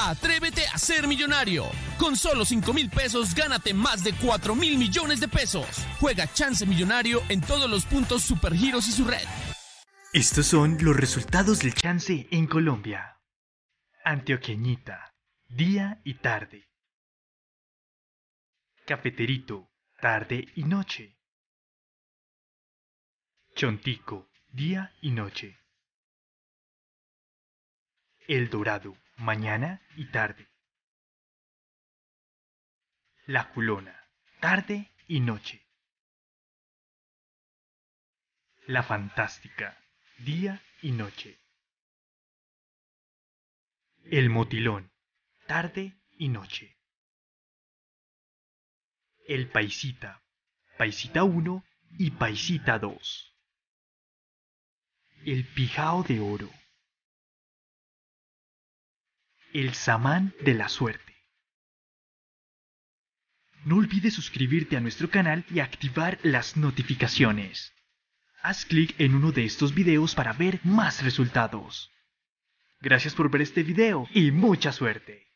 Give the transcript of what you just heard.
Atrévete a ser millonario. Con solo 5 mil pesos, gánate más de 4 mil millones de pesos. Juega Chance Millonario en todos los puntos Supergiros y su red. Estos son los resultados del Chance en Colombia. Antioqueñita, día y tarde. Cafeterito, tarde y noche. Chontico, día y noche. El Dorado, mañana y tarde. La Culona, tarde y noche. La Fantástica, día y noche. El Motilón, tarde y noche. El Paisita, Paisita 1 y Paisita 2. El Pijao de Oro. El Samán de la Suerte. No olvides suscribirte a nuestro canal y activar las notificaciones. Haz clic en uno de estos videos para ver más resultados. Gracias por ver este video y mucha suerte.